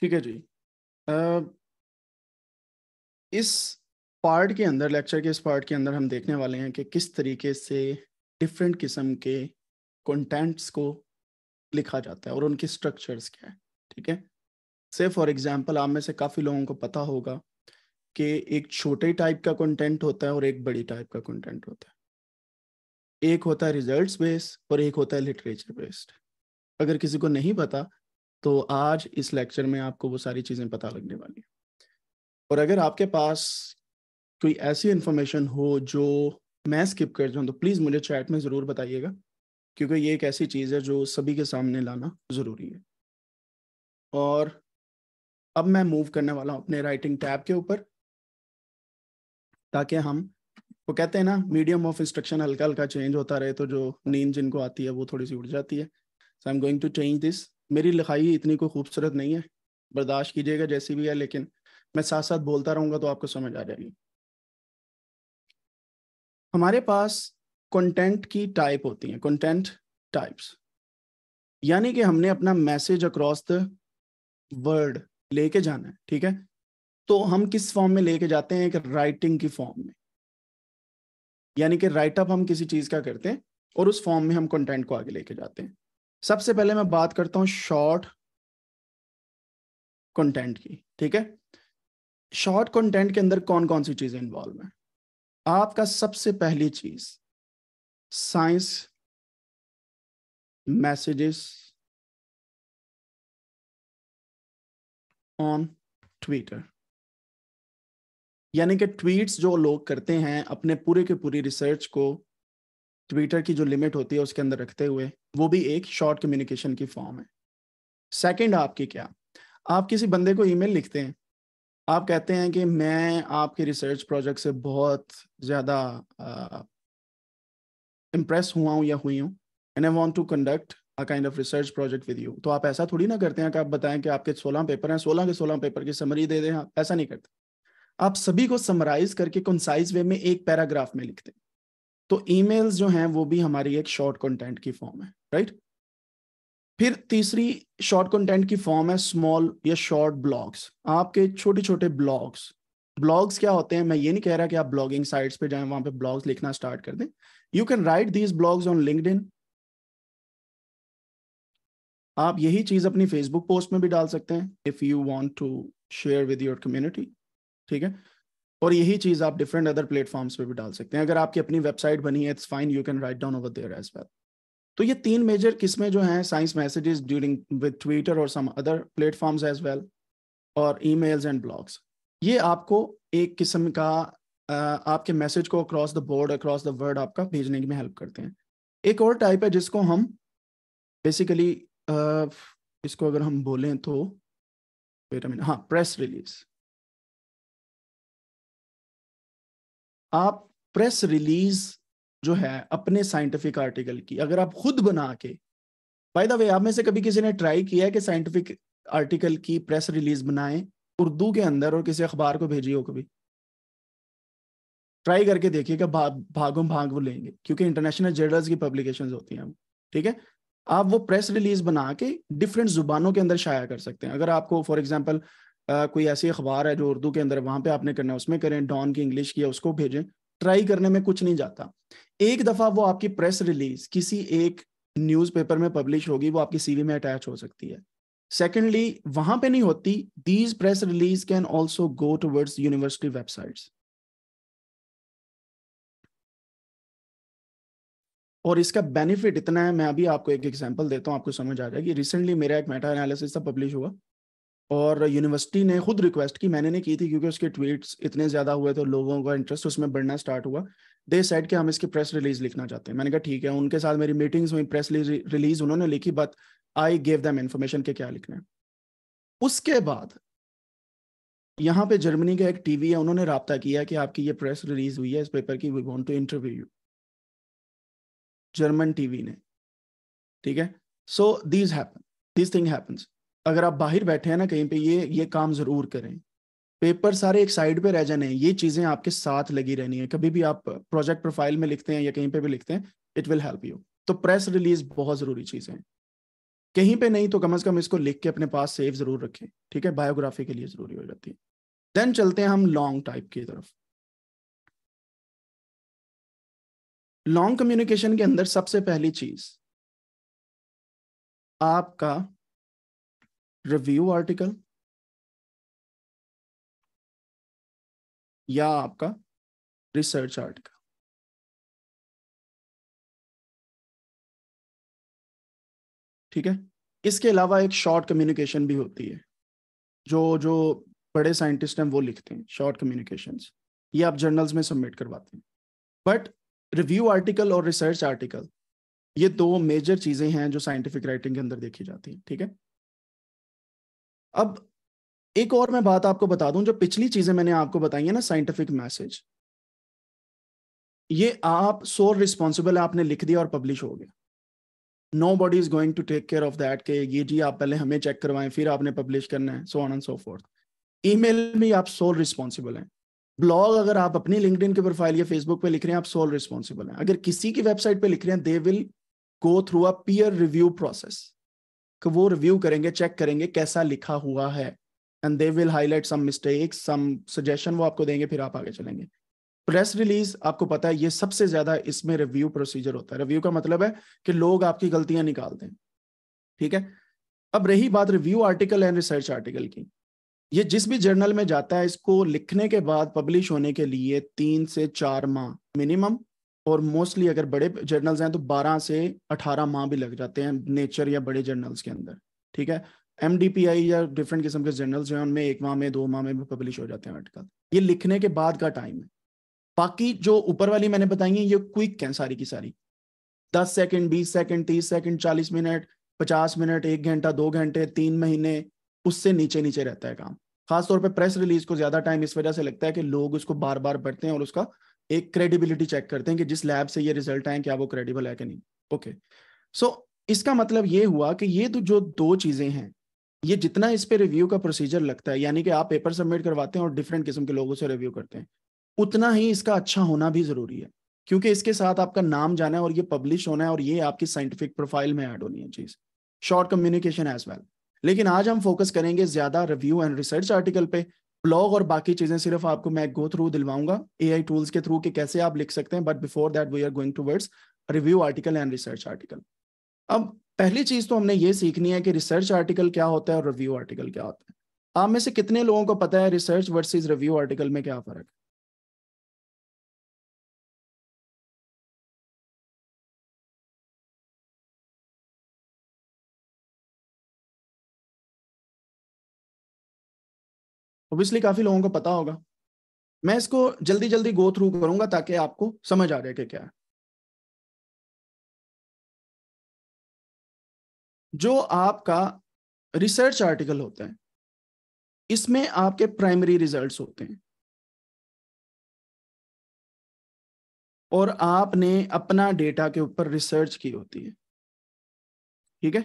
ठीक है जी इस पार्ट के अंदर लेक्चर के इस पार्ट के अंदर हम देखने वाले हैं कि किस तरीके से डिफरेंट किस्म के कंटेंट्स को लिखा जाता है और उनकी स्ट्रक्चर्स क्या है ठीक है से फॉर एग्जांपल आप में से काफ़ी लोगों को पता होगा कि एक छोटे टाइप का कंटेंट होता है और एक बड़ी टाइप का कंटेंट होता है एक होता है रिजल्ट बेस्ड और एक होता है लिटरेचर बेस्ड अगर किसी को नहीं पता तो आज इस लेक्चर में आपको वो सारी चीज़ें पता लगने वाली है और अगर आपके पास कोई ऐसी इंफॉर्मेशन हो जो मैं स्किप कर जाऊँ तो प्लीज़ मुझे चैट में ज़रूर बताइएगा क्योंकि ये एक ऐसी चीज़ है जो सभी के सामने लाना ज़रूरी है और अब मैं मूव करने वाला हूँ अपने राइटिंग टैब के ऊपर ताकि हम वो कहते हैं ना मीडियम ऑफ इंस्ट्रक्शन हल्का हल्का चेंज होता रहे तो जो नींद जिनको आती है वो थोड़ी सी उड़ जाती है so I am going to change this मेरी लिखाई इतनी कोई खूबसूरत नहीं है बर्दाश्त कीजिएगा जैसी भी है लेकिन मैं साथ साथ बोलता रहूंगा तो आपको समझ आ जाएगी हमारे पास कंटेंट की टाइप होती है कंटेंट टाइप्स यानी कि हमने अपना मैसेज अक्रॉस द वर्ड लेके जाना है ठीक है तो हम किस फॉर्म में लेके जाते हैं एक राइटिंग की फॉर्म में यानी कि राइटअप हम किसी चीज का करते हैं और उस फॉर्म में हम कंटेंट को आगे लेके जाते हैं सबसे पहले मैं बात करता हूं शॉर्ट कंटेंट की ठीक है शॉर्ट कंटेंट के अंदर कौन कौन सी चीजें इन्वॉल्व हैं आपका सबसे पहली चीज साइंस मैसेजेस ऑन ट्विटर यानी कि ट्वीट्स जो लोग करते हैं अपने पूरे के पूरी रिसर्च को ट्विटर की जो लिमिट होती है उसके अंदर रखते हुए वो भी एक शॉर्ट कम्युनिकेशन की फॉर्म है सेकंड आपकी क्या आप किसी बंदे को ईमेल लिखते हैं आप कहते हैं कि मैं आपके रिसर्च प्रोजेक्ट से बहुत ज़्यादा इम्प्रेस हुआ हूँ या हुई हूँ and I want to conduct a kind of research project with you तो आप ऐसा थोड़ी ना करते हैं कि आप बताएं कि आपके सोलह पेपर हैं सोलह के सोलह पेपर की समरी दे दें आप हाँ, ऐसा नहीं करते आप सभी को समराइज करके कंसाइज वे में एक पैराग्राफ में लिखते हैं तो ईमेल्स जो हैं वो भी हमारी एक शॉर्ट कंटेंट की फॉर्म है राइट फिर तीसरी शॉर्ट कंटेंट की फॉर्म है स्मॉल या शॉर्ट ब्लॉग्स आपके छोटे छोटे ब्लॉग्स ब्लॉग्स क्या होते हैं मैं ये नहीं कह रहा कि आप ब्लॉगिंग साइट्स पे जाएं वहां पे ब्लॉग्स लिखना स्टार्ट कर दें you can write these blogs on LinkedIn आप यही चीज अपनी फेसबुक पोस्ट में भी डाल सकते हैं if you want to share with your community ठीक है और यही चीज आप डिफरेंट अदर प्लेटफॉर्म्स पे भी डाल सकते हैं अगर आपकी अपनी वेबसाइट बनी है it's fine you can write down over there as well तो ये तीन मेजर किस्में जो हैं science messages during with Twitter और some other platforms as well और ईमेल्स एंड ब्लॉग्स ये आपको एक किस्म का आपके मैसेज को across the board across the word आपका भेजने में हेल्प करते हैं एक और टाइप है जिसको हम बेसिकली इसको अगर हम बोलें तो हाँ प्रेस रिलीज आप प्रेस रिलीज जो है अपने साइंटिफिक आर्टिकल की अगर आप खुद बना के बाय द वे आप में से कभी किसी ने ट्राई किया है कि साइंटिफिक आर्टिकल की प्रेस रिलीज बनाएं उर्दू के अंदर और किसी अखबार को भेजिए हो कभी ट्राई करके देखिएगा भा, भागों भाग वो लेंगे क्योंकि इंटरनेशनल जर्नल्स की पब्लिकेशन होती हैं ठीक है आप वो प्रेस रिलीज बना के डिफरेंट जुबानों के अंदर शाया कर सकते हैं अगर आपको फॉर एग्जाम्पल आ, कोई ऐसी अखबार है जो उर्दू के अंदर वहां पे आपने करना है उसमें करें डॉन की इंग्लिश की है उसको भेजें ट्राई करने में कुछ नहीं जाता एक दफा वो आपकी प्रेस रिलीज किसी एक न्यूज़पेपर में पब्लिश होगी वो आपकी सीवी में अटैच हो सकती है सेकेंडली वहां पे नहीं होती these press release can also go towards university websites और इसका बेनिफिट इतना है मैं अभी आपको एक एग्जांपल देता हूँ आपको समझ आ जाएगी रिसेंटली मेरा एक मेटा एनालिसिस था पब्लिश हुआ और यूनिवर्सिटी ने खुद रिक्वेस्ट की मैंने नहीं की थी क्योंकि उसके ट्वीट्स इतने ज़्यादा हुए थे लोगों का इंटरेस्ट उसमें बढ़ना स्टार्ट हुआ दे सेट के हम इसकी प्रेस रिलीज लिखना चाहते हैं मैंने कहा ठीक है उनके साथ मेरी मीटिंग्स हुई प्रेस रिलीज उन्होंने लिखी but I gave them information के क्या लिखना है उसके बाद यहाँ पे जर्मनी का एक टीवी है उन्होंने रबता किया कि आपकी ये प्रेस रिलीज हुई है इस पेपर की we want to interview you German TV ने ठीक है so these happen this thing happens अगर आप बाहर बैठे हैं ना कहीं पे ये ये काम जरूर करें पेपर सारे एक साइड पे रह जाने ये चीजें आपके साथ लगी रहनी है कभी भी आप प्रोजेक्ट प्रोफाइल में लिखते हैं या कहीं पे भी लिखते हैं इट विल हेल्प यू तो प्रेस रिलीज बहुत जरूरी चीज है कहीं पे नहीं तो कम अज कम इसको लिख के अपने पास सेव जरूर रखें ठीक है बायोग्राफी के लिए जरूरी हो जाती है देन चलते हैं हम लॉन्ग टाइप की तरफ लॉन्ग कम्युनिकेशन के अंदर सबसे पहली चीज आपका रिव्यू आर्टिकल या आपका रिसर्च आर्टिकल ठीक है इसके अलावा एक शॉर्ट कम्युनिकेशन भी होती है जो जो बड़े साइंटिस्ट हैं वो लिखते हैं शॉर्ट कम्युनिकेशन ये आप जर्नल्स में सबमिट करवाते हैं बट रिव्यू आर्टिकल और रिसर्च आर्टिकल ये दो मेजर चीज़ें हैं जो साइंटिफिक राइटिंग के अंदर देखी जाती हैं ठीक है अब एक और मैं बात आपको बता दूं जो पिछली चीजें मैंने आपको बताई है ना साइंटिफिक मैसेज ये आप सोल रिस्पॉन्सिबल आपने लिख दिया और पब्लिश हो गया nobody is going to take care of that के ये जी आप पहले हमें चेक करवाएं फिर आपने पब्लिश करना है so on and so forth email में आप सोल रिस्पॉन्सिबल हैं ब्लॉग अगर आप अपनी लिंकड के प्रोफाइल या फेसबुक पे लिख रहे हैं आप सोल रिस्पॉन्सिबल हैं अगर किसी की वेबसाइट पे लिख रहे हैं they will go through a peer review process कि वो रिव्यू करेंगे चेक करेंगे कैसा लिखा हुआ है and they will highlight some mistakes some suggestion वो आपको देंगे फिर आप आगे चलेंगे प्रेस रिलीज आपको पता है ये सबसे ज्यादा इसमें रिव्यू प्रोसीजर होता है रिव्यू का मतलब है कि लोग आपकी गलतियां निकालते हैं ठीक है अब रही बात review article and research article की ये जिस भी जर्नल में जाता है इसको लिखने के बाद पब्लिश होने के लिए तीन से चार माह मिनिमम और मोस्टली अगर बड़े जर्नल्स हैं तो 12 से 18 माह भी लग जाते हैं नेचर या बड़े जर्नल्स के अंदर ठीक है एम या डिफरेंट किस्म के जर्नल्स हैं उनमें एक माह में दो माह में भी पब्लिश हो जाते हैं आर्टिकल ये लिखने के बाद का टाइम है बाकी जो ऊपर वाली मैंने बताई है ये क्विक हैं सारी की सारी दस सेकेंड बीस सेकेंड तीस सेकेंड चालीस मिनट पचास मिनट एक घंटा दो घंटे तीन महीने उससे नीचे नीचे रहता है काम खासतौर पर प्रेस रिलीज को ज्यादा टाइम इस वजह से लगता है कि लोग उसको बार बार पढ़ते हैं और उसका एक क्रेडिबिलिटी चेक करते हैं कि जिस लैब से ये रिजल्ट आए क्या वो क्रेडिबल है कि नहीं ओके सो इसका मतलब ये हुआ कि ये तो जो दो चीजें हैं ये जितना इस पे रिव्यू का प्रोसीजर लगता है यानी कि आप पेपर सबमिट करवाते हैं और डिफरेंट किस्म के लोगों से रिव्यू करते हैं उतना ही इसका अच्छा होना भी जरूरी है क्योंकि इसके साथ आपका नाम जाना है और ये पब्लिश होना है और ये आपकी साइंटिफिक प्रोफाइल में ऐड होनी है चीज शॉर्ट कम्युनिकेशन एज वेल लेकिन आज हम फोकस करेंगे ज्यादा रिव्यू एंड रिसर्च आर्टिकल पे ब्लॉग और बाकी चीजें सिर्फ आपको मैं गो थ्रू दिलवाऊंगा ए आई टूल्स के थ्रू कि कैसे आप लिख सकते हैं but before that we are going towards review article and research article अब पहली चीज तो हमने ये सीखनी है कि रिसर्च आर्टिकल क्या होता है और रिव्यू आर्टिकल क्या होता है आप में से कितने लोगों को पता है रिसर्च वर्सेज रिव्यू आर्टिकल में क्या फर्क ऑब्वियसली काफी लोगों को पता होगा मैं इसको जल्दी जल्दी गो थ्रू करूंगा ताकि आपको समझ आ जाए कि क्या है जो आपका रिसर्च आर्टिकल होता है इसमें आपके प्राइमरी रिजल्ट्स होते हैं और आपने अपना डेटा के ऊपर रिसर्च की होती है ठीक है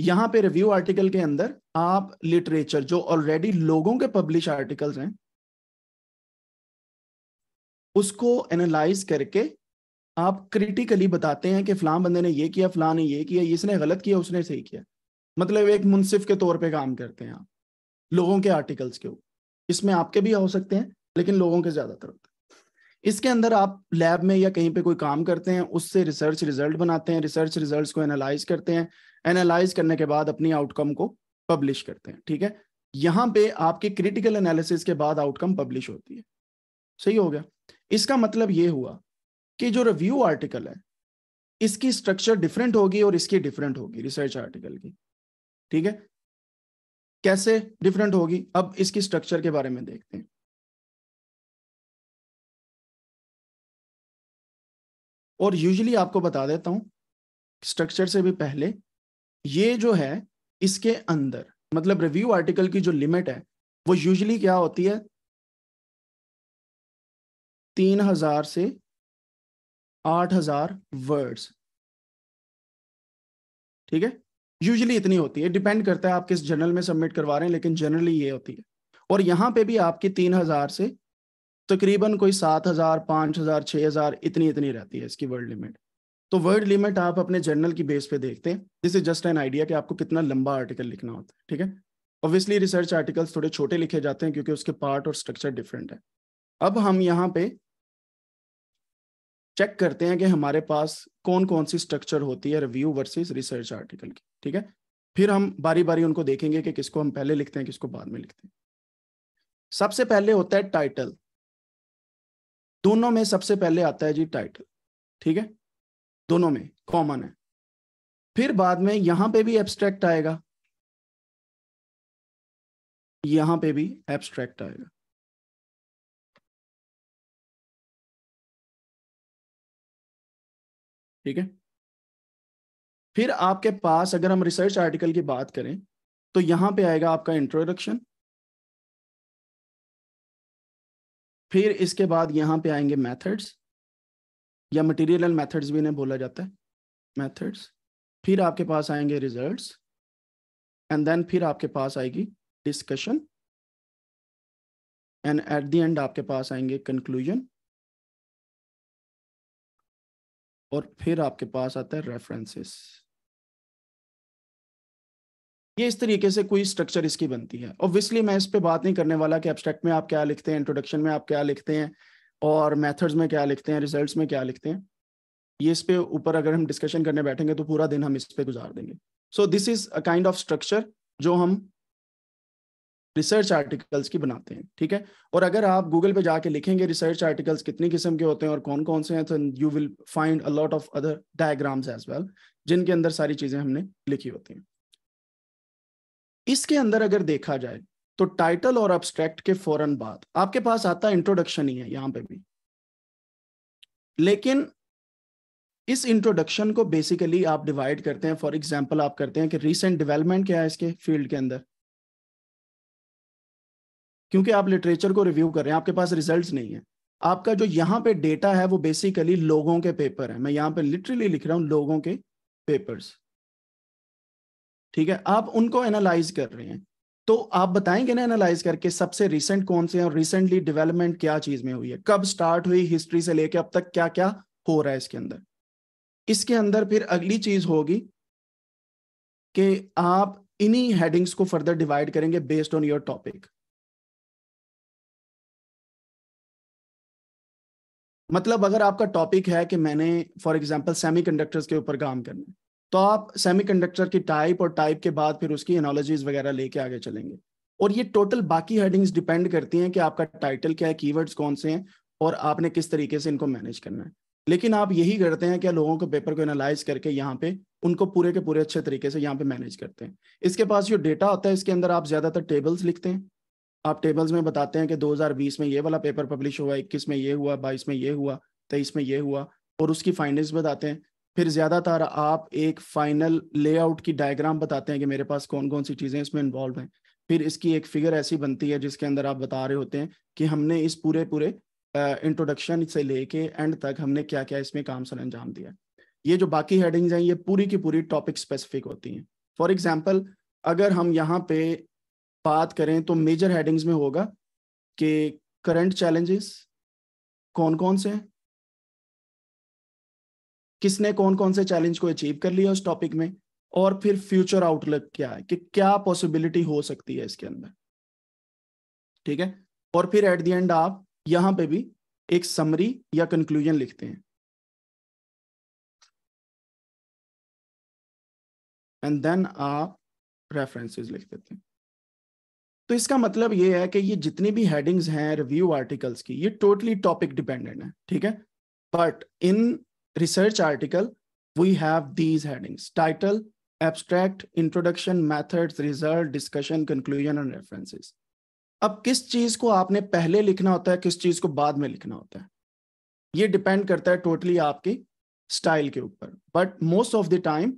यहाँ पे रिव्यू आर्टिकल के अंदर आप लिटरेचर जो ऑलरेडी लोगों के पब्लिश आर्टिकल्स हैं उसको एनालाइज करके आप क्रिटिकली बताते हैं कि फलां बंदे ने ये किया फलां ने ये किया इसने गलत किया उसने सही किया मतलब एक मुनसिफ के तौर पे काम करते हैं आप लोगों के आर्टिकल्स के ऊपर इसमें आपके भी हो सकते हैं लेकिन लोगों के ज्यादातर होते हैं इसके अंदर आप लैब में या कहीं पे कोई काम करते हैं उससे रिसर्च रिजल्ट बनाते हैं रिसर्च रिजल्ट्स को एनालाइज करते हैं एनालाइज करने के बाद अपनी आउटकम को पब्लिश करते हैं ठीक है यहां पे आपके क्रिटिकल एनालिसिस के बाद आउटकम पब्लिश होती है सही हो गया इसका मतलब ये हुआ कि जो रिव्यू आर्टिकल है इसकी स्ट्रक्चर डिफरेंट होगी और इसकी डिफरेंट होगी रिसर्च आर्टिकल की ठीक है कैसे डिफरेंट होगी अब इसकी स्ट्रक्चर के बारे में देखते हैं और यूजली आपको बता देता हूं स्ट्रक्चर से भी पहले ये जो है इसके अंदर मतलब रिव्यू आर्टिकल की जो लिमिट है वो यूजली क्या होती है तीन हजार से आठ हजार वर्ड्स ठीक है यूजली इतनी होती है डिपेंड करता है आप किस जर्नल में सबमिट करवा रहे हैं लेकिन जनरली ये होती है और यहां पे भी आपकी तीन हजार से तकरीबन कोई सात हजार पांच हजार छह हजार इतनी इतनी रहती है इसकी वर्ड लिमिट तो वर्ड लिमिट आप अपने जर्नल की बेस पे देखते हैं this is just an idea कि आपको कितना लंबा आर्टिकल लिखना होता है ठीक है ऑब्वियसली रिसर्च आर्टिकल्स थोड़े छोटे लिखे जाते हैं क्योंकि उसके पार्ट और स्ट्रक्चर डिफरेंट है अब हम यहाँ पे चेक करते हैं कि हमारे पास कौन कौन सी स्ट्रक्चर होती है रिव्यू वर्सेज रिसर्च आर्टिकल की ठीक है फिर हम बारी बारी उनको देखेंगे कि किसको हम पहले लिखते हैं किसको बाद में लिखते हैं सबसे पहले होता है टाइटल दोनों में सबसे पहले आता है जी टाइटल ठीक है दोनों में कॉमन है फिर बाद में यहां पे भी एब्स्ट्रैक्ट आएगा यहां पे भी एब्स्ट्रैक्ट आएगा ठीक है फिर आपके पास अगर हम रिसर्च आर्टिकल की बात करें तो यहां पे आएगा आपका इंट्रोडक्शन फिर इसके बाद यहां पे आएंगे मेथड्स या मटेरियल एंड मेथड्स भी इन्हें बोला जाता है मेथड्स फिर आपके पास आएंगे रिजल्ट्स एंड देन फिर आपके पास आएगी discussion and at the end आपके पास आएंगे कंक्लूजन और फिर आपके पास आता है रेफरेंसेस ये इस तरीके से कोई स्ट्रक्चर इसकी बनती है ऑब्वियसली मैं इस पे बात नहीं करने वाला कि एब्स्ट्रैक्ट में आप क्या लिखते हैं इंट्रोडक्शन में आप क्या लिखते हैं और मेथड्स में क्या लिखते हैं रिजल्ट्स में क्या लिखते हैं ये इस पे ऊपर अगर हम डिस्कशन करने बैठेंगे तो पूरा दिन हम इस पे गुजार देंगे so this is a kind of structure जो हम रिसर्च आर्टिकल्स की बनाते हैं ठीक है और अगर आप गूगल पे जाके लिखेंगे रिसर्च आर्टिकल्स कितनी किस्म के होते हैं और कौन कौन से हैं तो you will find a lot of other diagrams as well जिनके अंदर सारी चीजें हमने लिखी होती हैं इसके अंदर अगर देखा जाए तो टाइटल और अब्स्ट्रैक्ट के फौरन बाद आपके पास आता इंट्रोडक्शन ही है यहां पे भी लेकिन इस इंट्रोडक्शन को बेसिकली आप डिवाइड करते हैं फॉर एग्जांपल आप करते हैं कि रीसेंट डेवलपमेंट क्या है इसके फील्ड के अंदर क्योंकि आप लिटरेचर को रिव्यू कर रहे हैं आपके पास रिजल्ट्स नहीं है आपका जो यहां पे डेटा है वो बेसिकली लोगों के पेपर है मैं यहां पे लिटरली लिख रहा हूं लोगों के पेपर्स ठीक है आप उनको एनालाइज कर रहे हैं तो आप बताएंगे ना एनालाइज करके सबसे रिसेंट कौन से हैं और रिसेंटली डेवलपमेंट क्या चीज में हुई है कब स्टार्ट हुई हिस्ट्री से लेके अब तक क्या क्या हो रहा है इसके अंदर इसके अंदर फिर अगली चीज होगी कि आप इन्हीं हेडिंग्स को फर्दर डिवाइड करेंगे बेस्ड ऑन योर टॉपिक मतलब अगर आपका टॉपिक है कि मैंने फॉर एग्जाम्पल सेमी के ऊपर काम करना है तो आप सेमीकंडक्टर की टाइप और टाइप के बाद फिर उसकी एनोलॉजीज वगैरह लेके आगे चलेंगे और ये टोटल बाकी हेडिंग्स डिपेंड करती हैं कि आपका टाइटल क्या है कीवर्ड्स कौन से हैं और आपने किस तरीके से इनको मैनेज करना है लेकिन आप यही करते हैं कि लोगों को पेपर को एनालाइज करके यहाँ पे उनको पूरे के पूरे अच्छे तरीके से यहाँ पे मैनेज करते हैं इसके पास जो डेटा होता है इसके अंदर आप ज़्यादातर टेबल्स लिखते हैं आप टेबल्स में बताते हैं कि 2020 में ये वाला पेपर पब्लिश हुआ इक्कीस में ये हुआ बाईस में ये हुआ तेईस में ये हुआ और उसकी फाइंडिंग्स बताते हैं फिर ज़्यादातर आप एक फाइनल लेआउट की डायग्राम बताते हैं कि मेरे पास कौन कौन सी चीज़ें इसमें इन्वॉल्व हैं फिर इसकी एक फिगर ऐसी बनती है जिसके अंदर आप बता रहे होते हैं कि हमने इस पूरे पूरे इंट्रोडक्शन से लेके एंड तक हमने क्या क्या इसमें काम सर अंजाम दिया ये जो बाकी हेडिंग्स हैं ये पूरी की पूरी टॉपिक स्पेसिफिक होती हैं फॉर एग्जाम्पल अगर हम यहाँ पे बात करें तो मेजर हेडिंग्स में होगा कि करंट चैलेंजेस कौन कौन से हैं किसने कौन कौन से चैलेंज को अचीव कर लिया उस टॉपिक में और फिर फ्यूचर आउटलुक क्या है कि क्या पॉसिबिलिटी हो सकती है इसके अंदर ठीक है और फिर एट द एंड आप यहां पे भी एक समरी या कंक्लूजन लिखते हैं एंड देन आप रेफरेंसेस लिख देते हैं तो इसका मतलब ये है कि ये जितनी भी हेडिंग्स हैं रिव्यू आर्टिकल्स की ये टोटली टॉपिक डिपेंडेंट है ठीक है but in research article, we have these headings, title, abstract, introduction, methods, result, discussion, conclusion, and references. अब किस चीज को आपने पहले लिखना होता है किस चीज को बाद में लिखना होता है ये डिपेंड करता है टोटली totally आपकी स्टाइल के ऊपर but most of the time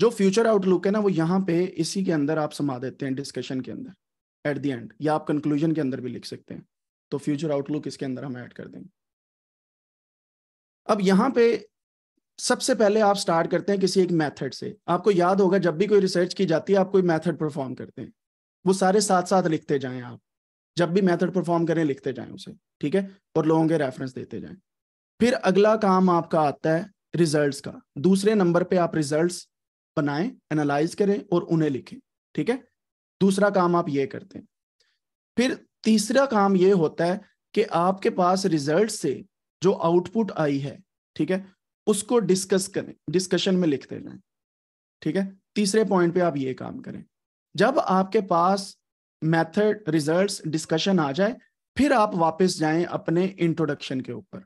जो फ्यूचर आउटलुक है ना वो यहाँ पे इसी के अंदर आप समा देते हैं डिस्कशन के अंदर एट द एंड या आप कंक्लूजन के अंदर भी लिख सकते हैं तो फ्यूचर आउटलुक इसके अंदर हम ऐड कर देंगे अब यहां पे सबसे पहले आप स्टार्ट करते हैं किसी एक मेथड से आपको याद होगा जब भी कोई रिसर्च की जाती है आप कोई मेथड परफॉर्म करते हैं वो सारे साथ साथ लिखते जाएं आप जब भी मेथड परफॉर्म करें लिखते जाएं उसे ठीक है और लोगों के रेफरेंस देते जाएं फिर अगला काम आपका आता है रिजल्ट्स का दूसरे नंबर पे आप रिजल्ट्स बनाएं एनालाइज करें और उन्हें लिखें ठीक है दूसरा काम आप ये करते हैं फिर तीसरा काम ये होता है कि आपके पास रिजल्ट से जो आउटपुट आई है ठीक है उसको डिस्कस करें डिस्कशन में लिखते जाए ठीक है तीसरे पॉइंट पे आप ये काम करें जब आपके पास मेथड रिजल्ट्स डिस्कशन आ जाए फिर आप वापस जाएं अपने इंट्रोडक्शन के ऊपर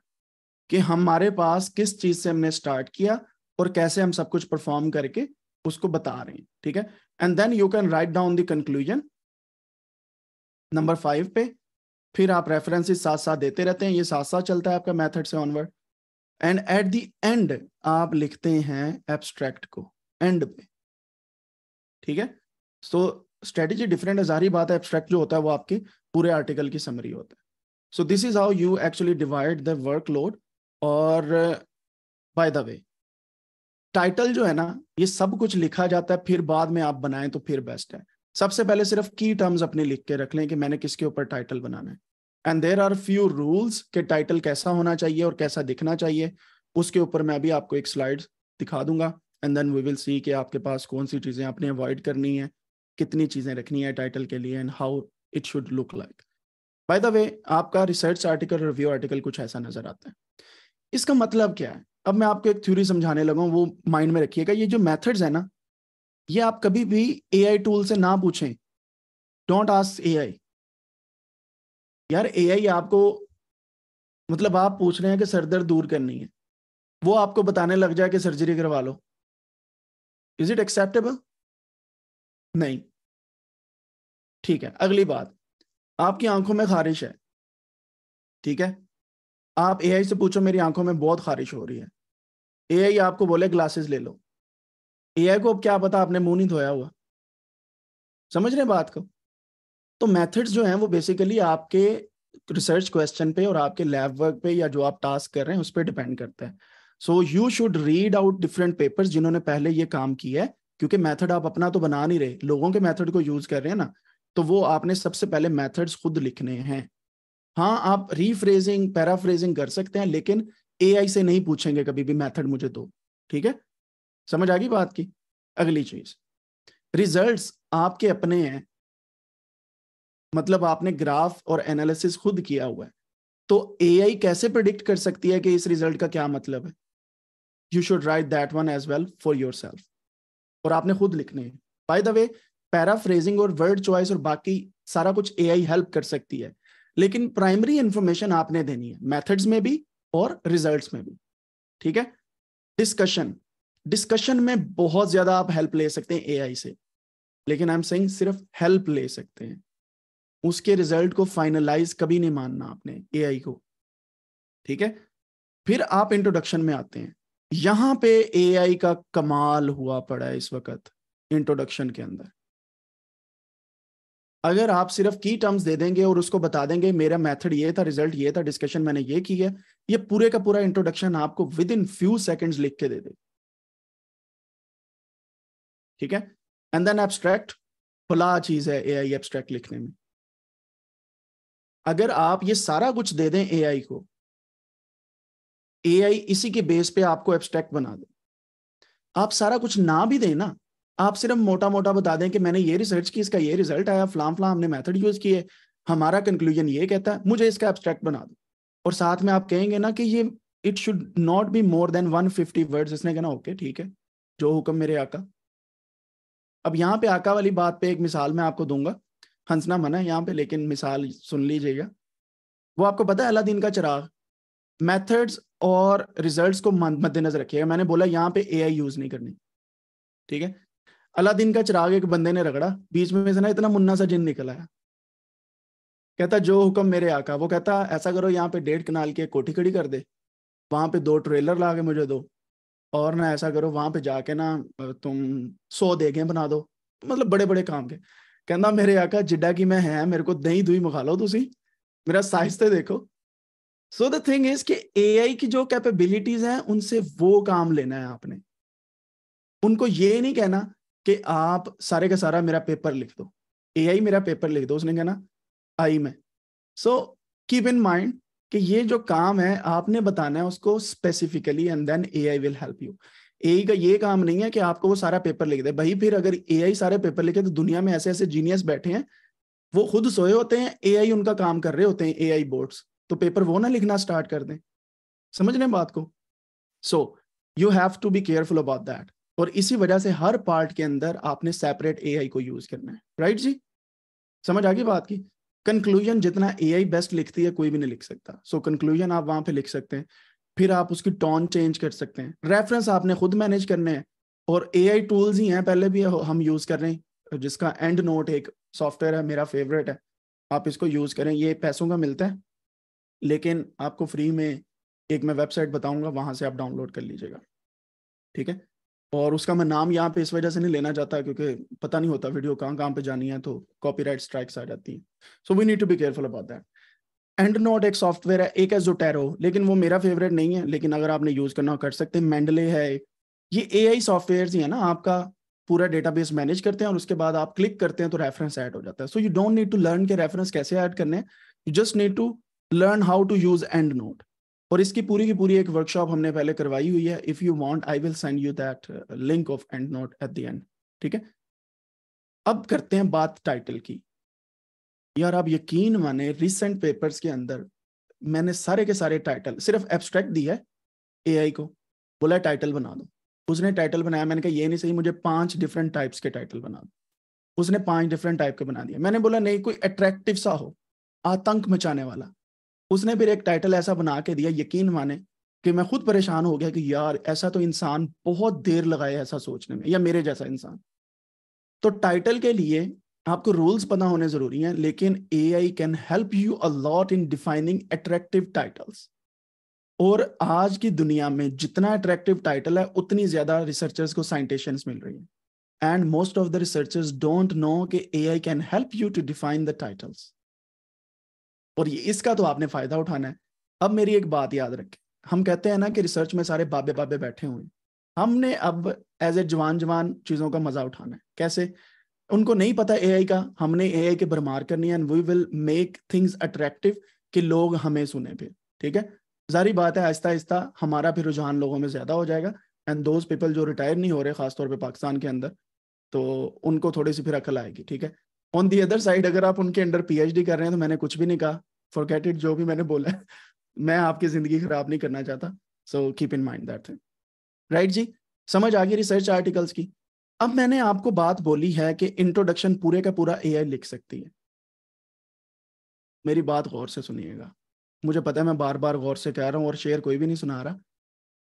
कि हमारे पास किस चीज से हमने स्टार्ट किया और कैसे हम सब कुछ परफॉर्म करके उसको बता रहे हैं ठीक है and then you can write down the conclusion number five पे फिर आप रेफरेंसेस साथ साथ देते रहते हैं ये साथ साथ चलता है आपका मेथड से onward and at the end आप लिखते हैं एब्स्ट्रैक्ट को एंड पे ठीक है सो स्ट्रेटेजी डिफरेंट है जारी बात है एब्स्ट्रैक्ट जो होता है वो आपके पूरे आर्टिकल की समरी होता है so this is how you actually divide the workload और बाय द वे टाइटल जो है ना ये सब कुछ लिखा जाता है फिर बाद में आप बनाएं तो फिर बेस्ट है सबसे पहले सिर्फ की टर्म्स अपने लिख के रख लें कि मैंने किसके ऊपर टाइटल बनाना है and there are few rules के टाइटल कैसा होना चाहिए और कैसा दिखना चाहिए उसके ऊपर मैं भी आपको एक स्लाइड दिखा दूंगा and then we will see कि आपके पास कौन सी चीज़ें आपने अवॉइड करनी है कितनी चीज़ें रखनी है टाइटल के लिए and how it should look like by the way आपका रिसर्च आर्टिकल रिव्यू आर्टिकल कुछ ऐसा नज़र आता है इसका मतलब क्या है अब मैं आपको एक थ्योरी समझाने लगा वो माइंड में रखिएगा ये जो मेथड्स है ना ये आप कभी भी ए आई टूल से ना पूछें डोंट आस्क आई यार ए आई आपको मतलब आप पूछ रहे हैं कि सर दर्द दूर करनी है वो आपको बताने लग जाए कि सर्जरी करवा लो इज इट एक्सेप्टेबल नहीं ठीक है अगली बात आपकी आंखों में खारिश है ठीक है आप एआई से पूछो मेरी आंखों में बहुत खारिश हो रही है एआई आपको बोले ग्लासेस ले लो एआई को अब क्या पता आपने मुंह नहीं धोया हुआ समझ रहे बात को तो मेथड्स जो हैं वो बेसिकली आपके रिसर्च क्वेश्चन पे और आपके लैब वर्क पे या जो आप टास्क कर रहे हैं उस पर डिपेंड करता है so you should read out different paper जिन्होंने पहले ये काम किया है क्योंकि मेथड आप अपना तो बना नहीं रहे लोगों के मेथड को यूज कर रहे हैं ना तो वो आपने सबसे पहले मेथड्स खुद लिखने हैं हाँ आप रीफ्रेजिंग पैराफ्रेजिंग कर सकते हैं लेकिन एआई से नहीं पूछेंगे कभी भी मेथड मुझे दो ठीक है समझ आ गई बात की अगली चीज रिजल्ट्स आपके अपने हैं मतलब आपने ग्राफ और एनालिसिस खुद किया हुआ है तो एआई कैसे प्रिडिक्ट कर सकती है कि इस रिजल्ट का क्या मतलब है you should write that one as well for your और आपने खुद लिखने हैं बाय द वे पैराफ्रेजिंग और वर्ड चॉइस और बाकी सारा कुछ एआई हेल्प कर सकती है लेकिन प्राइमरी इंफॉर्मेशन आपने देनी है मेथड्स में भी और रिजल्ट्स में भी ठीक है डिस्कशन डिस्कशन में बहुत ज्यादा आप हेल्प ले सकते हैं एआई से लेकिन आई एम सेइंग सिर्फ हेल्प ले सकते हैं उसके रिजल्ट को फाइनलाइज कभी नहीं मानना आपने एआई को ठीक है फिर आप इंट्रोडक्शन में आते हैं यहां पे एआई का कमाल हुआ पड़ा है इस वक्त इंट्रोडक्शन के अंदर अगर आप सिर्फ की टर्म्स दे देंगे और उसको बता देंगे मेरा मेथड ये था रिजल्ट ये था डिस्कशन मैंने ये किया ये पूरे का पूरा इंट्रोडक्शन आपको विद इन फ्यू सेकंड्स लिख के दे देगा ठीक है एंड देन एब्स्ट्रैक्ट खुला चीज है ए आई एब्स्ट्रैक्ट लिखने में अगर आप ये सारा कुछ दे दें ए आई को ए आई इसी के बेस पे आपको एब्स्ट्रैक्ट बना दे आप सारा कुछ ना भी दें ना आप सिर्फ मोटा मोटा बता दें कि मैंने ये रिसर्च की इसका ये रिजल्ट आया फ्लाम फ्लाम हमने मेथड यूज किए हमारा कंक्लूजन ये कहता है मुझे इसका एब्स्ट्रैक्ट बना दो और साथ में आप कहेंगे ना कि ये it should not be more than 150 words इसने कहना ओके ठीक है जो हुक्म मेरे आका अब यहाँ पे आका वाली बात पे एक मिसाल मैं आपको दूंगा हंसना मना यहाँ पे लेकिन मिसाल सुन लीजिएगा वो आपको पता है अलादीन का चिराग मेथड्स और रिजल्ट्स को मद्देनजर रखिएगा मैंने बोला यहाँ पे एआई यूज नहीं करनी ठीक है अलादीन का चिराग एक बंदे ने रगड़ा बीच में से ना इतना मुन्ना सा जिन निकल आया कहता जो हुक्म मेरे आका वो कहता ऐसा करो यहाँ पे डेढ़ कनाल के कोठी खड़ी कर दे वहां पे दो ट्रेलर ला के मुझे दो और ना ऐसा करो वहां पे जाके ना तुम सौ देगे बना दो मतलब बड़े बड़े काम के कहना मेरे आका जिडा की मैं है मेरे को दही दुई मखा लो ਤੁਸੀਂ मेरा साइज तो देखो सो द थिंग इज कि एआई की जो कैपेबिलिटीज हैं उनसे वो काम लेना है आपने उनको ये नहीं कहना कि आप सारे का सारा मेरा पेपर लिख दो एआई मेरा पेपर लिख दो उसने कहना आई मैं सो कीप इन माइंड कि ये जो काम है आपने बताना है उसको specifically and then A will help you A का ये काम नहीं है कि आपको वो सारा पेपर लिख दे भाई फिर अगर ए सारे पेपर लिखे तो दुनिया में ऐसे ऐसे जीनियस बैठे हैं वो खुद सोए होते हैं ए उनका काम कर रहे होते हैं ए आई बोर्ड्स तो पेपर वो ना लिखना स्टार्ट कर दें समझ रहे बात को so you have to be careful about that और इसी वजह से हर पार्ट के अंदर आपने सेपरेट ए को यूज करना है राइट right जी समझ आ गई बात की कंक्लूजन जितना ए आई बेस्ट लिखती है कोई भी नहीं लिख सकता सो so, कंक्लूजन आप वहां पे लिख सकते हैं फिर आप उसकी टोन चेंज कर सकते हैं रेफरेंस आपने खुद मैनेज करने हैं और ए आई टूल्स ही हैं पहले भी हम यूज कर रहे हैं जिसका एंड नोट एक सॉफ्टवेयर है मेरा फेवरेट है आप इसको यूज करें ये पैसों का मिलता है लेकिन आपको फ्री में एक मैं वेबसाइट बताऊंगा वहां से आप डाउनलोड कर लीजिएगा ठीक है और उसका मैं नाम यहाँ पे इस वजह से नहीं लेना चाहता क्योंकि पता नहीं होता वीडियो कहाँ कहाँ पे जानी है तो कॉपीराइट स्ट्राइक्स आ जाती है so we need to be careful about that EndNote एक सॉफ्टवेयर है एक है टेरो लेकिन वो मेरा फेवरेट नहीं है लेकिन अगर आपने यूज करना कर सकते हैं मैंडले है ये ए आई सॉफ्टवेयर ही है ना आपका पूरा डेटाबेस मैनेज करते हैं और उसके बाद आप क्लिक करते हैं तो रेफरेंस ऐड हो जाता है so you don't need to learn के रेफरेंस कैसे ऐड करने you just need to learn how to use EndNote और इसकी पूरी की पूरी एक वर्कशॉप हमने पहले करवाई हुई है if you want I will send you that link of EndNote at the end ठीक है अब करते हैं बात टाइटल की यार आप यकीन माने रिसेंट पेपर्स के अंदर मैंने सारे के सारे टाइटल सिर्फ एब्स्ट्रैक्ट दिया है एआई को बोला टाइटल बना दो उसने टाइटल बनाया मैंने कहा ये नहीं सही मुझे पांच डिफरेंट टाइप्स के टाइटल बना दो उसने पांच डिफरेंट टाइप के बना दिए मैंने बोला नहीं कोई अट्रैक्टिव सा हो आतंक मचाने वाला उसने फिर एक टाइटल ऐसा बना के दिया यकीन माने कि मैं खुद परेशान हो गया कि यार ऐसा तो इंसान बहुत देर लगाए ऐसा सोचने में या मेरे जैसा इंसान तो टाइटल के लिए आपको रूल्स पता होने जरूरी हैं लेकिन A I can help you a lot in defining attractive titles और आज की दुनिया में जितना अट्रैक्टिव टाइटल है उतनी ज्यादा रिसर्चर्स को साइंटिशन मिल रही है and most of the researchers don't know कि A I can help you to define the titles और ये इसका तो आपने फायदा उठाना है अब मेरी एक बात याद रखें हम कहते हैं ना कि रिसर्च में सारे बाबे बाबे बैठे हुए हमने अब एज ए जवान जवान चीज़ों का मजा उठाना है कैसे उनको नहीं पता आई का हमने आई के भरमार करनी है and we will make things attractive कि लोग हमें सुने फिर ठीक है जारी बात है आहिस्ता आहिस्ता हमारा फिर रुझान लोगों में ज़्यादा हो जाएगा एंड दोज पीपल जो रिटायर नहीं हो रहे खासतौर पर पाकिस्तान के अंदर तो उनको थोड़ी सी फिर अकल आएगी ठीक है ऑन दी अदर साइड अगर आप उनके अंडर पीएचडी कर रहे हैं तो मैंने कुछ भी नहीं कहा फॉरगेट इट जो भी मैंने बोला है मैं आपकी जिंदगी खराब नहीं करना चाहता so keep in mind that thing right जी समझ आ गई रिसर्च आर्टिकल्स की अब मैंने आपको बात बोली है कि इंट्रोडक्शन पूरे का पूरा एआई लिख सकती है मेरी बात गौर से सुनिएगा मुझे पता है मैं बार बार गौर से कह रहा हूँ और शेयर कोई भी नहीं सुना रहा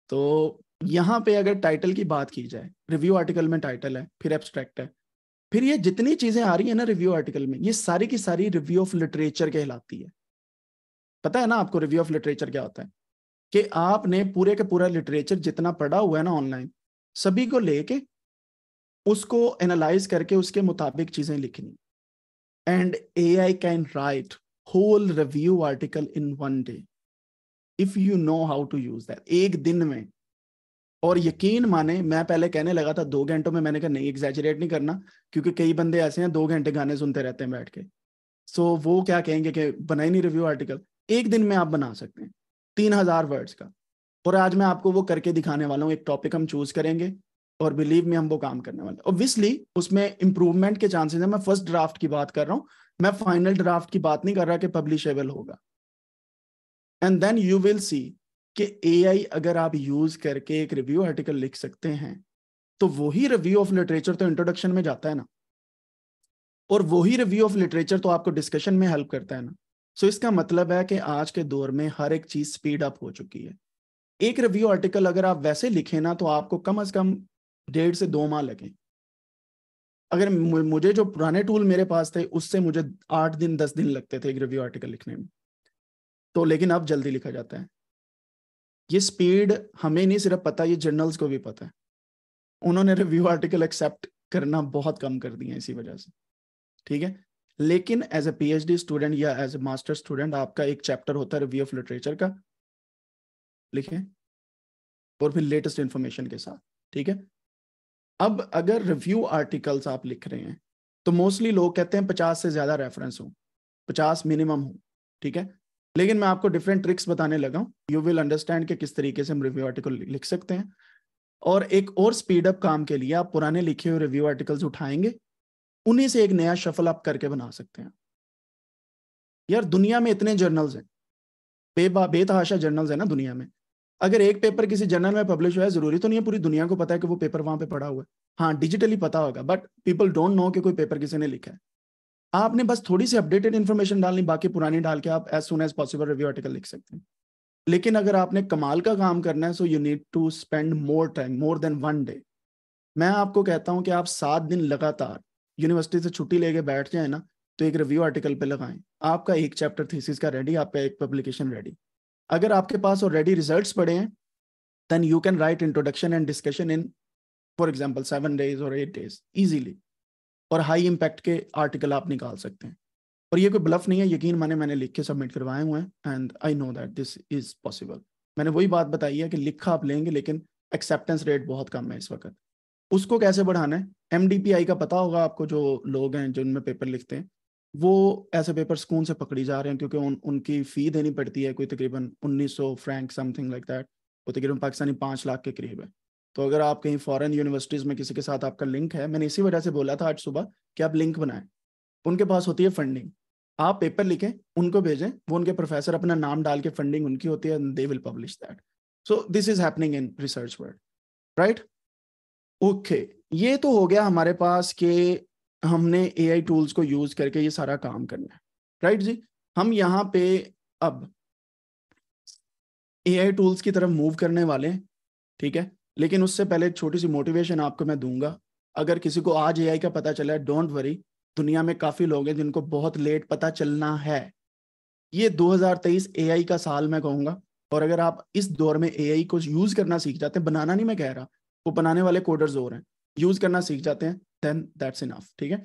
तो यहाँ पे अगर टाइटल की बात की जाए रिव्यू आर्टिकल में टाइटल है फिर एब्स्ट्रैक्ट है फिर ये जितनी चीजें आ रही है ना रिव्यू आर्टिकल में ये सारी की सारी रिव्यू ऑफ लिटरेचर कहलाती है पता है ना आपको रिव्यू ऑफ लिटरेचर क्या होता है कि आपने पूरे का पूरा लिटरेचर जितना पढ़ा हुआ है ना ऑनलाइन सभी को लेके उसको एनालाइज करके उसके मुताबिक चीजें लिखनी and a I can write whole review article in one day if you know how to use that एक दिन में और यकीन माने मैं पहले कहने लगा था दो घंटों में मैंने कहा नहीं एग्जेजरेट नहीं करना क्योंकि कई बंदे ऐसे हैं दो घंटे गाने सुनते रहते हैं बैठ के सो so, वो क्या कहेंगे कि बनाई नहीं रिव्यू आर्टिकल एक दिन में आप बना सकते हैं तीन हजार वर्ड्स का और आज मैं आपको वो करके दिखाने वाला हूँ एक टॉपिक हम चूज करेंगे और बिलीव में हम वो काम करने वाले ऑब्वियसली उसमें इंप्रूवमेंट के चांसेस है मैं फर्स्ट ड्राफ्ट की बात कर रहा हूँ मैं फाइनल ड्राफ्ट की बात नहीं कर रहा कि पब्लिशेबल होगा and then you will see कि एआई अगर आप यूज करके एक रिव्यू आर्टिकल लिख सकते हैं तो वही रिव्यू ऑफ लिटरेचर तो इंट्रोडक्शन में जाता है ना और वही रिव्यू ऑफ लिटरेचर तो आपको डिस्कशन में हेल्प करता है ना सो so इसका मतलब है कि आज के दौर में हर एक चीज स्पीड अप हो चुकी है एक रिव्यू आर्टिकल अगर आप वैसे लिखे ना तो आपको कम अज कम डेढ़ से दो माह लगे अगर मुझे जो पुराने टूल मेरे पास थे उससे मुझे आठ दिन दस दिन लगते थे एक रिव्यू आर्टिकल लिखने में तो लेकिन अब जल्दी लिखा जाता है ये स्पीड हमें नहीं सिर्फ पता ये जर्नल्स को भी पता है उन्होंने रिव्यू आर्टिकल एक्सेप्ट करना बहुत कम कर दिया इसी वजह से ठीक है लेकिन एज ए पीएचडी स्टूडेंट या एज ए मास्टर स्टूडेंट आपका एक चैप्टर होता है रिव्यू ऑफ लिटरेचर का लिखे और फिर लेटेस्ट इंफॉर्मेशन के साथ ठीक है अब अगर रिव्यू आर्टिकल्स आप लिख रहे हैं तो मोस्टली लोग कहते हैं पचास से ज्यादा रेफरेंस हो पचास मिनिमम हो ठीक है लेकिन मैं आपको डिफरेंट ट्रिक्स बताने लगा यू विल अंडरस्टैंड कि किस तरीके से हम रिव्यू आर्टिकल लिख सकते हैं और एक और स्पीड अप काम के लिए आप पुराने लिखे हुए रिव्यू आर्टिकल्स उठाएंगे उन्हीं से एक नया शफल आप करके बना सकते हैं यार दुनिया में इतने जर्नल्स हैं बेबा बेतहाशा जर्नल्स है ना दुनिया में अगर एक पेपर किसी जर्नल में पब्लिश हुआ है जरूरी तो नहीं है पूरी दुनिया को पता है कि वो पेपर वहां पे पड़ा हुआ है हाँ डिजिटली पता होगा बट पीपल डोंट नो कि कोई पेपर किसी ने लिखा है आपने बस थोड़ी सी अपडेटेड इन्फॉर्मेशन डालनी बाकी पुरानी डाल के आप as soon as possible review article लिख सकते हैं लेकिन अगर आपने कमाल का काम करना है so you need to spend more time more than one day मैं आपको कहता हूँ कि आप सात दिन लगातार यूनिवर्सिटी से छुट्टी लेके बैठ जाए ना तो एक रिव्यू आर्टिकल पे लगाएं आपका एक चैप्टर थीसिस का रेडी आपका एक पब्लिकेशन रेडी अगर आपके पास ऑलरेडी रिजल्ट्स पड़े हैं then you can write introduction and discussion in for example seven days और एट डेज ईजिली और हाई इम्पैक्ट के आर्टिकल आप निकाल सकते हैं और ये कोई ब्लफ नहीं है यकीन माने मैंने लिख के सबमिट करवाए हुए हैं and I know that this is possible मैंने वही बात बताई है कि लिखा आप लेंगे लेकिन एक्सेप्टेंस रेट बहुत कम है इस वक्त उसको कैसे बढ़ाना है एम का पता होगा आपको जो लोग हैं जिनमें पेपर लिखते हैं वो ऐसे पेपर सुकून से पकड़ी जा रहे हैं क्योंकि उन उनकी फ़ी देनी पड़ती है कोई तकरीबन 1900 फ्रैंक समथिंग लाइक दैट वो तकरीबन पाकिस्तानी पाँच लाख के करीब है तो अगर आप कहीं फॉरेन यूनिवर्सिटीज में किसी के साथ आपका लिंक है मैंने इसी वजह से बोला था आज सुबह कि आप लिंक बनाएं उनके पास होती है फंडिंग आप पेपर लिखें उनको भेजें वो उनके प्रोफेसर अपना नाम डाल के फंडिंग उनकी होती है they will publish that so this is happening in research world right okay ये तो हो गया हमारे पास कि हमने ए टूल्स को यूज करके ये सारा काम करना है राइट right जी हम यहाँ पे अब ए टूल्स की तरफ मूव करने वाले हैं ठीक है लेकिन उससे पहले एक छोटी सी मोटिवेशन आपको मैं दूंगा अगर किसी को आज एआई का पता चला है डोंट वरी दुनिया में काफी लोग हैं जिनको बहुत लेट पता चलना है ये 2023 एआई का साल मैं कहूंगा और अगर आप इस दौर में एआई को यूज करना सीख जाते हैं बनाना नहीं मैं कह रहा वो बनाने वाले कोडर्स और हैं यूज करना सीख जाते हैं देन दैट्स इनफ ठीक है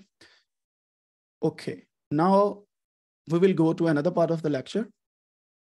okay now we will go to another part of the lecture